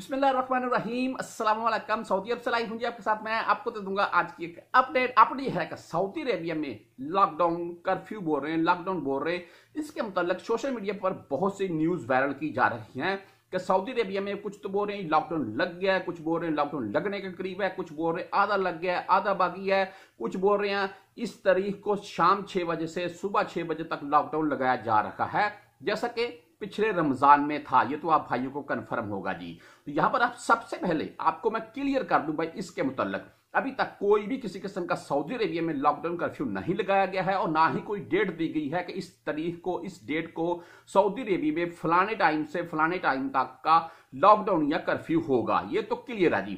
بسم اللہ الرحمن الرحیم السلام علیکم سعودی عرب سے لائی ہوں جی آپ کے ساتھ میں آپ کو دے دوں گا آج کی ایک اپ ڈیٹ اپ ڈیٹ ہے کہ سعودی عربیہ میں لاک ڈاؤن کرفیو بول رہے ہیں لاک ڈاؤن بول رہے ہیں اس کے متعلق سوشل میڈیا پر بہت سی نیوز وائرل کی جا رہی ہیں کہ سعودی عربیہ میں کچھ تو بول رہے ہیں لاک ڈاؤن لگ گیا ہے کچھ بول رہے ہیں لاک ڈاؤن لگنے کے قریب ہے کچھ بول رہے ہیں آدھا لگ گیا ہے آدھا باقی ہے کچھ بول رہے ہیں اس تاریخ کو شام چھ بجے سے صبح چھ بجے تک لاک ڈاؤن لگایا جا رہا ہے جیسا کہ پچھلے رمضان میں تھا یہ تو آپ بھائیوں کو کنفرم ہوگا جی تو یہاں پر آپ سب سے پہلے آپ کو میں کر دوں بھائی اس کے متعلق ابھی تک کوئی بھی کسی قسم کا سعودی عربیہ میں لاک ڈاؤن کرفیو نہیں لگایا گیا ہے اور نہ ہی کوئی ڈیٹ دی گئی ہے کہ اس طریق کو اس ڈیٹ کو سعودی عربیہ میں فلانے ٹائم سے فلانے ٹائم تک کا لاک ڈاؤن یا کرفیو ہوگا یہ تو کلیئر ہے جی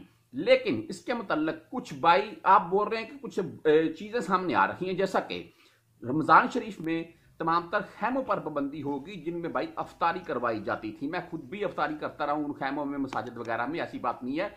لیکن اس کے متعلق کچھ بھائی آپ بول رہے ہیں کہ کچھ چیزیں سامنے آ رہی ہیں جیسا کہ رمضان شریف میں تمام تر خیموں پر پابندی ہوگی جن میں بھائی افطاری کروائی جاتی تھی میں خود بھی افطاری کرتا رہا ہوں ان خیموں میں مساجد وغیرہ میں ایسی بات نہیں ہے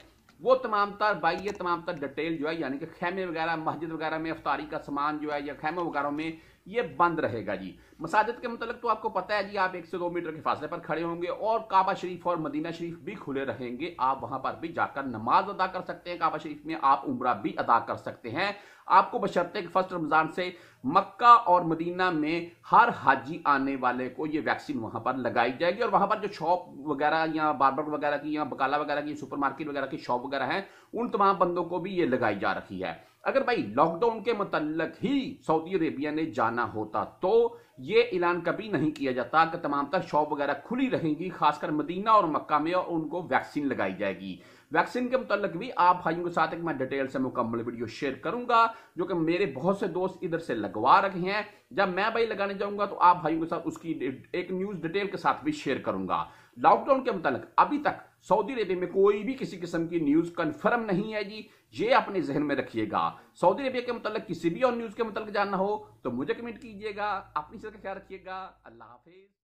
وہ تمام تر بھائی یہ تمام تر ڈیٹیل جو ہے یعنی کہ خیمے وغیرہ مسجد وغیرہ میں افطاری کا سامان جو ہے یا خیموں وغیرہ میں یہ بند رہے گا جی مساجد کے متعلق تو آپ کو پتا ہے جی آپ ایک سے دو میٹر کے فاصلے پر کھڑے ہوں گے اور کعبہ شریف اور مدینہ شریف بھی کھلے رہیں گے آپ وہاں پر بھی جا کر نماز ادا کر سکتے ہیں کعبہ شریف میں آپ عمرہ بھی ادا کر سکتے ہیں آپ کو کہ فرسٹ رمضان سے مکہ اور مدینہ میں ہر حاجی آنے والے کو یہ ویکسین وہاں پر لگائی جائے گی اور وہاں پر جو شاپ وغیرہ یا باربر وغیرہ کی یا بکالا وغیرہ کی سپر مارکیٹ وغیرہ کی شاپ وغیرہ ہیں ان تمام بندوں کو بھی یہ لگائی جا رہی ہے اگر بھائی لاک ڈاؤن کے متعلق ہی سعودی عربیہ نے جانا ہوتا تو یہ اعلان کبھی نہیں کیا جاتا کہ تمام تک شاپ وغیرہ کھلی رہیں گی خاص کر مدینہ اور مکہ میں اور ان کو ویکسین لگائی جائے گی ویکسین کے متعلق بھی آپ بھائیوں کے ساتھ ایک میں ڈیٹیل سے مکمل ویڈیو شیئر کروں گا جو کہ میرے بہت سے دوست ادھر سے لگوا رہے ہیں جب میں بھائی لگانے جاؤں گا تو آپ بھائیوں کے ساتھ اس کی ایک نیوز ڈیٹیل کے ساتھ بھی شیئر کروں گا لاک ڈاؤن کے متعلق ابھی تک سعودی عربیہ میں کوئی بھی کسی قسم کی نیوز کنفرم نہیں ہے جی یہ اپنے ذہن میں رکھیے گا سعودی عربیہ کے متعلق کسی بھی اور نیوز کے متعلق جاننا ہو تو مجھے کمنٹ کیجیے گا اپنی خیال رکھیے گا اللہ حافظ